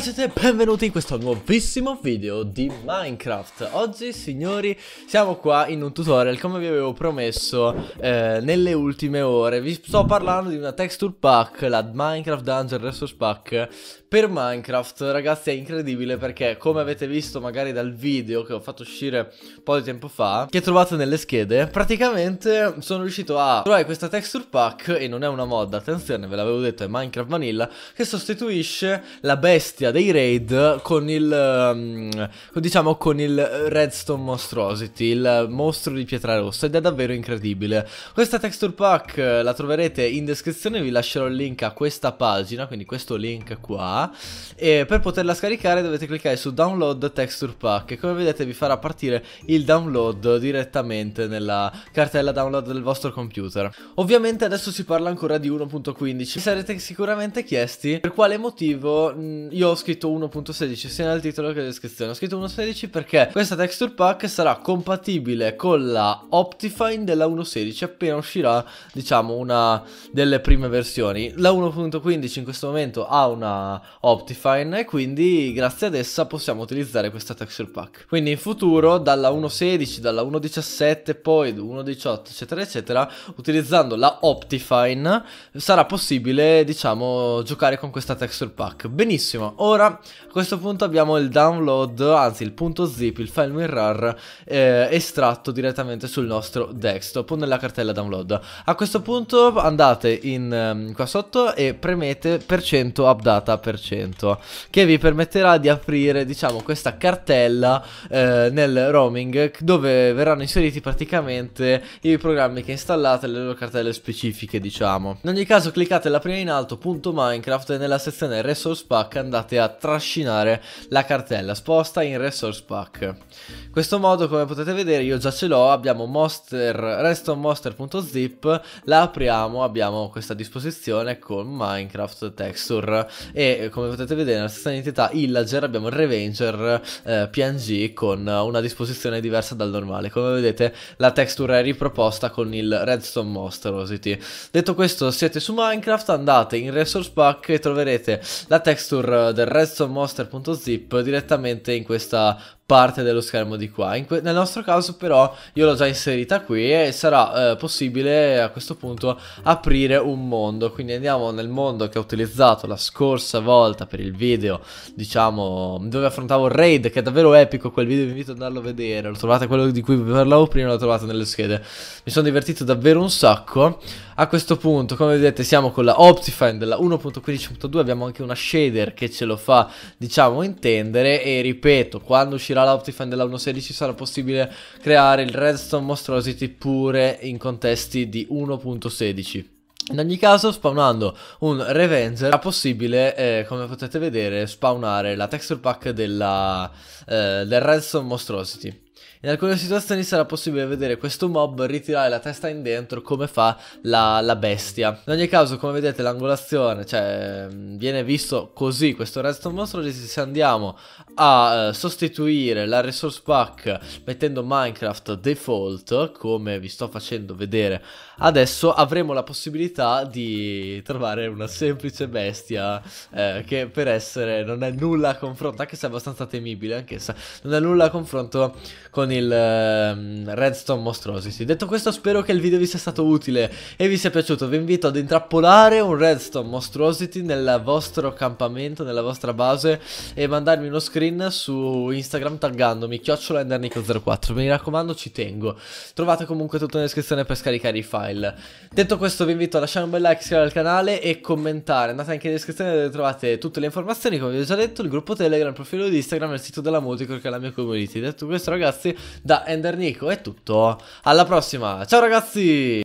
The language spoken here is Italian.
Ciao a benvenuti in questo nuovissimo video di Minecraft Oggi signori siamo qua in un tutorial come vi avevo promesso eh, nelle ultime ore Vi sto parlando di una texture pack, la Minecraft Dungeon Resource Pack Per Minecraft ragazzi è incredibile perché come avete visto magari dal video che ho fatto uscire un po' di tempo fa Che trovate nelle schede Praticamente sono riuscito a trovare questa texture pack e non è una mod attenzione ve l'avevo detto è Minecraft Vanilla Che sostituisce la bestia partita dei raid con il, ehm, diciamo, con il Redstone Monstrosity, il mostro di pietra rossa, ed è davvero incredibile. Questa texture pack eh, la troverete in descrizione, vi lascerò il link a questa pagina, quindi questo link qua, e per poterla scaricare dovete cliccare su Download Texture Pack, e come vedete vi farà partire il download direttamente nella cartella download del vostro computer. Ovviamente adesso si parla ancora di 1.15, sarete sicuramente chiesti per quale motivo mm, io scritto 1.16 sia nel titolo che in descrizione. Ho scritto 1.16 perché questa texture pack sarà compatibile con la Optifine della 1.16 appena uscirà, diciamo, una delle prime versioni. La 1.15 in questo momento ha una Optifine e quindi grazie ad essa possiamo utilizzare questa texture pack. Quindi in futuro dalla 1.16, dalla 1.17, poi 1.18, eccetera, eccetera, utilizzando la Optifine sarà possibile, diciamo, giocare con questa texture pack. Benissimo ora a questo punto abbiamo il download, anzi il punto zip, il file mirror eh, estratto direttamente sul nostro desktop nella cartella download. A questo punto andate in, ehm, qua sotto e premete updata che vi permetterà di aprire diciamo questa cartella eh, nel roaming dove verranno inseriti praticamente i programmi che installate le loro cartelle specifiche diciamo. In ogni caso cliccate la prima in alto punto Minecraft e nella sezione resource pack andate a a trascinare la cartella sposta in resource pack questo modo come potete vedere io già ce l'ho, abbiamo monster, restonmonster.zip, la apriamo, abbiamo questa disposizione con Minecraft texture e come potete vedere nella stessa identità illager abbiamo il Revenger eh, PNG con una disposizione diversa dal normale, come vedete la texture è riproposta con il redstone monsterosity. Detto questo siete su Minecraft, andate in resource pack e troverete la texture del redstone monster.zip direttamente in questa parte dello schermo di qua. Que- nel nostro caso però io l'ho già inserita qui e sarà eh, possibile a questo punto aprire un mondo. Quindi andiamo nel mondo che ho utilizzato la scorsa volta per il video, diciamo, dove affrontavo Raid, che è davvero epico quel video, vi invito ad andarlo a vedere. Lo trovate quello di cui vi parlavo prima, lo trovate nelle schede. Mi sono divertito davvero un sacco. A questo punto, come vedete, siamo con la Optifine della 1.15.2, abbiamo anche una shader che ce lo fa, diciamo, intendere e ripeto, quando uscirà uscirà l'Optifine della 1.16 sarà possibile creare il Redstone Monstrosity pure in contesti di 1.16. In ogni caso spawnando un Revenger è possibile, eh, come potete vedere, spawnare la texture pack della, eh, del Redstone Monstrosity. In alcune situazioni sarà possibile vedere questo mob ritirare la testa in dentro come fa la, la bestia. In ogni caso, come vedete, l'angolazione, cioè, mm, viene visto così questo redstone mostro. Se andiamo a eh, sostituire la resource pack mettendo Minecraft default, come vi sto facendo vedere adesso, avremo la possibilità di trovare una semplice bestia eh, che per essere non è nulla a confronto, anche se è abbastanza temibile anch'essa, non è nulla a confronto con il um, Redstone Monstrosity. Detto questo spero che il video vi sia stato utile e vi sia piaciuto. Vi invito ad intrappolare un Redstone Monstrosity nel vostro campamento, nella vostra base e mandarmi uno screen su Instagram taggandomi chiocciola endernico04. Mi raccomando ci tengo. Trovate comunque tutto in descrizione per scaricare i file. Detto questo vi invito a lasciare un bel like, iscrivervi al canale e commentare. Andate anche in descrizione dove trovate tutte le informazioni come vi ho già detto, il gruppo Telegram, il profilo di Instagram e il sito della Multicore che è la mia community. Detto questo ragazzi ragazzi da Ender Nico è tutto alla prossima ciao ragazzi